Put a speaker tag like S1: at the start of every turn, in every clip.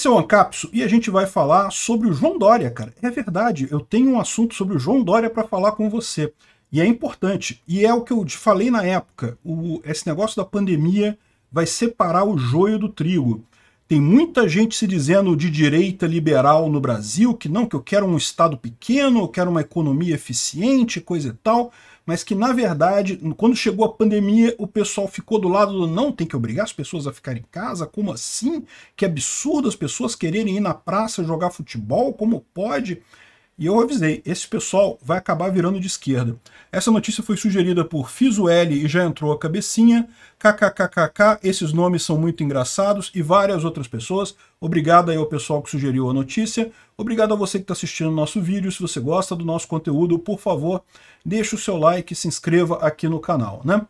S1: Esse é o Ancapso e a gente vai falar sobre o João Dória, cara. É verdade, eu tenho um assunto sobre o João Dória para falar com você. E é importante, e é o que eu te falei na época, o, esse negócio da pandemia vai separar o joio do trigo. Tem muita gente se dizendo de direita liberal no Brasil, que não, que eu quero um Estado pequeno, eu quero uma economia eficiente, coisa e tal mas que na verdade, quando chegou a pandemia, o pessoal ficou do lado do não, tem que obrigar as pessoas a ficarem em casa, como assim? Que absurdo as pessoas quererem ir na praça jogar futebol, como pode? E eu avisei, esse pessoal vai acabar virando de esquerda. Essa notícia foi sugerida por Fizuelli L e já entrou a cabecinha. KKKKK, esses nomes são muito engraçados e várias outras pessoas. Obrigado aí ao pessoal que sugeriu a notícia. Obrigado a você que está assistindo o nosso vídeo. Se você gosta do nosso conteúdo, por favor, deixe o seu like e se inscreva aqui no canal, né?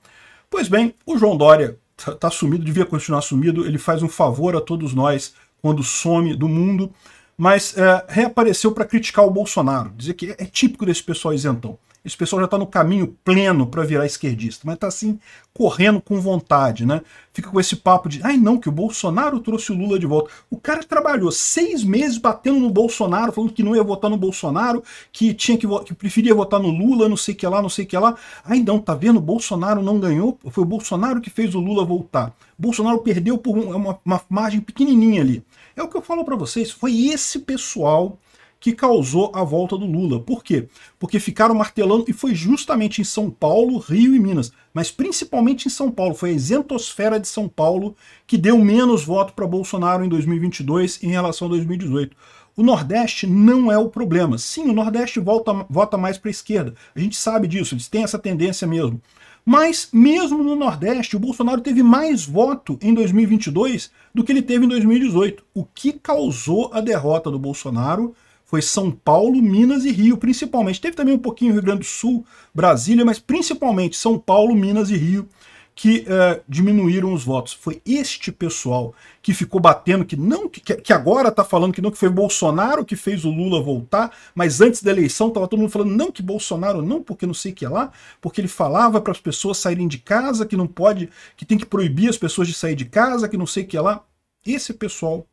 S1: Pois bem, o João Dória está tá sumido, devia continuar sumido. Ele faz um favor a todos nós quando some do mundo mas é, reapareceu para criticar o Bolsonaro, dizer que é típico desse pessoal isentão. Esse pessoal já está no caminho pleno para virar esquerdista, mas está assim, correndo com vontade, né? Fica com esse papo de, ai não, que o Bolsonaro trouxe o Lula de volta. O cara trabalhou seis meses batendo no Bolsonaro, falando que não ia votar no Bolsonaro, que tinha que, que preferia votar no Lula, não sei o que lá, não sei o que lá. Ai não, tá vendo? O Bolsonaro não ganhou, foi o Bolsonaro que fez o Lula voltar. O Bolsonaro perdeu por uma, uma margem pequenininha ali. É o que eu falo para vocês, foi esse pessoal que causou a volta do Lula. Por quê? Porque ficaram martelando, e foi justamente em São Paulo, Rio e Minas, mas principalmente em São Paulo, foi a isentosfera de São Paulo que deu menos voto para Bolsonaro em 2022 em relação a 2018. O Nordeste não é o problema. Sim, o Nordeste volta, vota mais para a esquerda. A gente sabe disso, eles têm essa tendência mesmo. Mas, mesmo no Nordeste, o Bolsonaro teve mais voto em 2022 do que ele teve em 2018. O que causou a derrota do Bolsonaro foi São Paulo, Minas e Rio, principalmente. Teve também um pouquinho Rio Grande do Sul, Brasília, mas principalmente São Paulo, Minas e Rio que uh, diminuíram os votos. Foi este pessoal que ficou batendo, que não que, que agora está falando que não que foi Bolsonaro que fez o Lula voltar, mas antes da eleição estava todo mundo falando não que Bolsonaro não, porque não sei o que é lá, porque ele falava para as pessoas saírem de casa, que não pode, que tem que proibir as pessoas de sair de casa, que não sei o que é lá. Esse pessoal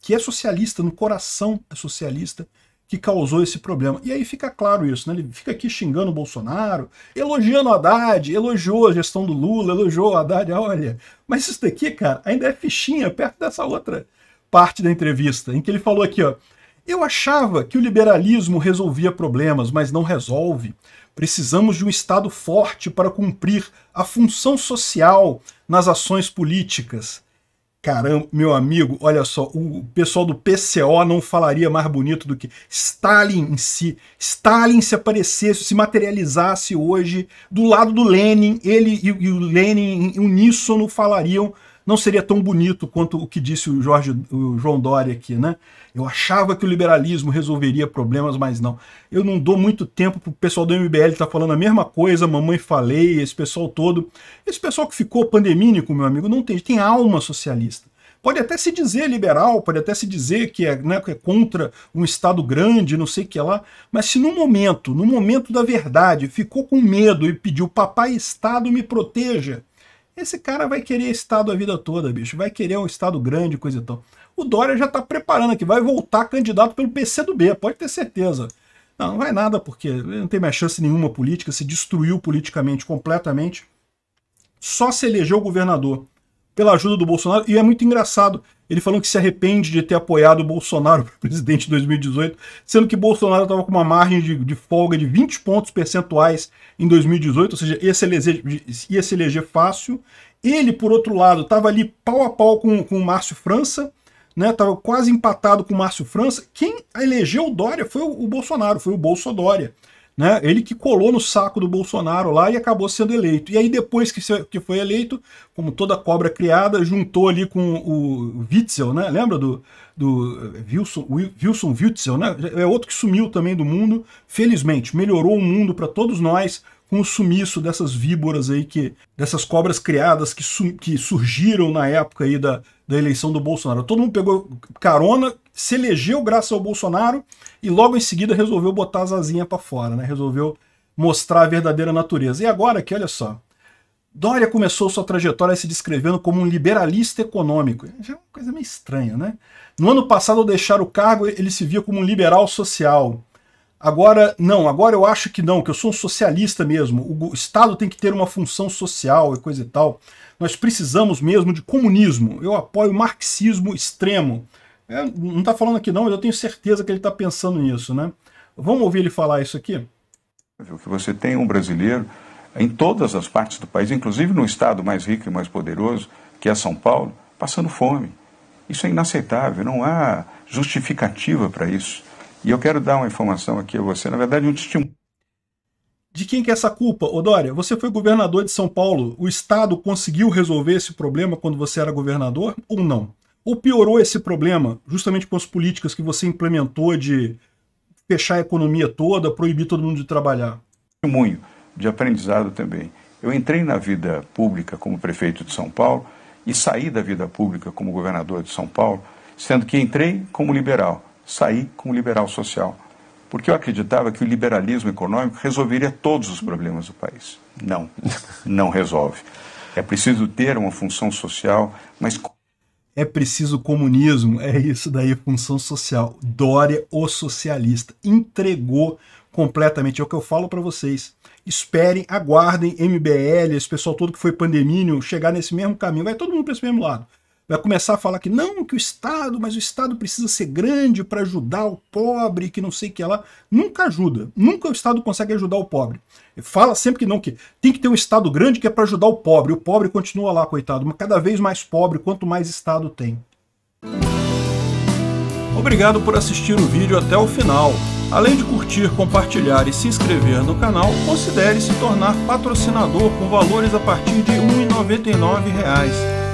S1: que é socialista no coração, é socialista, que causou esse problema. E aí fica claro isso, né? Ele fica aqui xingando o Bolsonaro, elogiando o Haddad, elogiou a gestão do Lula, elogiou o Haddad, olha. Mas isso daqui, cara, ainda é fichinha perto dessa outra parte da entrevista, em que ele falou aqui, ó. Eu achava que o liberalismo resolvia problemas, mas não resolve. Precisamos de um Estado forte para cumprir a função social nas ações políticas. Caramba, meu amigo, olha só, o pessoal do PCO não falaria mais bonito do que Stalin em si. Stalin se aparecesse, se materializasse hoje do lado do Lenin, ele e, e o Lenin em uníssono falariam não seria tão bonito quanto o que disse o, Jorge, o João Dória aqui, né? Eu achava que o liberalismo resolveria problemas, mas não. Eu não dou muito tempo pro pessoal do MBL tá falando a mesma coisa, mamãe falei, esse pessoal todo. Esse pessoal que ficou pandemínico, meu amigo, não tem, tem alma socialista pode até se dizer liberal, pode até se dizer que é, né, que é contra um Estado grande, não sei o que lá, mas se no momento, no momento da verdade, ficou com medo e pediu papai Estado me proteja, esse cara vai querer Estado a vida toda, bicho. Vai querer um Estado grande, coisa e tal. O Dória já está preparando aqui, vai voltar candidato pelo PC do B, pode ter certeza. Não, não vai nada, porque não tem mais chance nenhuma política, se destruiu politicamente completamente. Só se elegeu governador pela ajuda do Bolsonaro, e é muito engraçado ele falando que se arrepende de ter apoiado o Bolsonaro para presidente em 2018, sendo que Bolsonaro estava com uma margem de, de, folga de 20 pontos percentuais em 2018, ou seja, ia se eleger, ia se eleger fácil. Ele, por outro lado, estava ali pau a pau com, com o Márcio França, né? Estava quase empatado com o Márcio França. Quem elegeu o Dória foi o, o Bolsonaro, foi o Bolsonaro. Né? Ele que colou no saco do Bolsonaro lá e acabou sendo eleito. E aí, depois que foi eleito, como toda cobra criada, juntou ali com o Witzel, né? Lembra do, do eh, Wilson, Wilson Witzel, né? É outro que sumiu também do mundo. Felizmente, melhorou o mundo para todos nós com o sumiço dessas víboras aí, que, dessas cobras criadas que, que surgiram na época aí da, da eleição do Bolsonaro. Todo mundo pegou carona, se elegeu graças ao Bolsonaro e logo em seguida resolveu botar as asinhas para fora, né? Resolveu mostrar a verdadeira natureza. E agora que olha só, Dória começou sua trajetória se descrevendo como um liberalista econômico. Já é uma coisa meio estranha, né? No ano passado, ao deixar o cargo, ele se via como um liberal social. Agora, não, agora eu acho que não, que eu sou um socialista mesmo. O Estado tem que ter uma função social e coisa e tal. Nós precisamos mesmo de comunismo. Eu apoio o marxismo extremo. É, não está falando aqui não, mas eu tenho certeza que ele está pensando nisso, né? Vamos ouvir ele falar isso aqui?
S2: O que você tem um brasileiro em todas as partes do país, inclusive no estado mais rico e mais poderoso, que é São Paulo, passando fome. Isso é inaceitável, não há justificativa para isso. E eu quero dar uma informação aqui a você, na verdade, um testemunho. De quem que é essa culpa? Ô Dória, você foi governador de São Paulo. O Estado
S1: conseguiu resolver esse problema quando você era governador ou não? Ou piorou esse problema justamente com as políticas que você implementou de fechar a economia toda, proibir todo mundo de trabalhar?
S2: Testemunho de aprendizado também. Eu entrei na vida pública como prefeito de São Paulo e saí da vida pública como governador de São Paulo, sendo que entrei como liberal saí como liberal social, porque eu acreditava que o liberalismo econômico resolveria todos os problemas do país. Não, não resolve. É preciso ter uma função social, mas
S1: é preciso comunismo, é isso daí, função social. Dória, o socialista, entregou completamente. É o que eu falo para vocês. Esperem, aguardem MBL, esse pessoal todo que foi pandemínio, chegar nesse mesmo caminho. Vai todo mundo para esse mesmo lado vai começar a falar que não, que o Estado, mas o Estado precisa ser grande para ajudar o pobre, que não sei o que lá. Nunca ajuda. Nunca o Estado consegue ajudar o pobre. Fala sempre que não, que tem que ter um Estado grande que é para ajudar o pobre. O pobre continua lá, coitado, mas cada vez mais pobre quanto mais Estado tem. Obrigado por assistir o vídeo até o final. Além de curtir, compartilhar e se inscrever no canal, considere se tornar patrocinador com valores a partir de R$ 1,99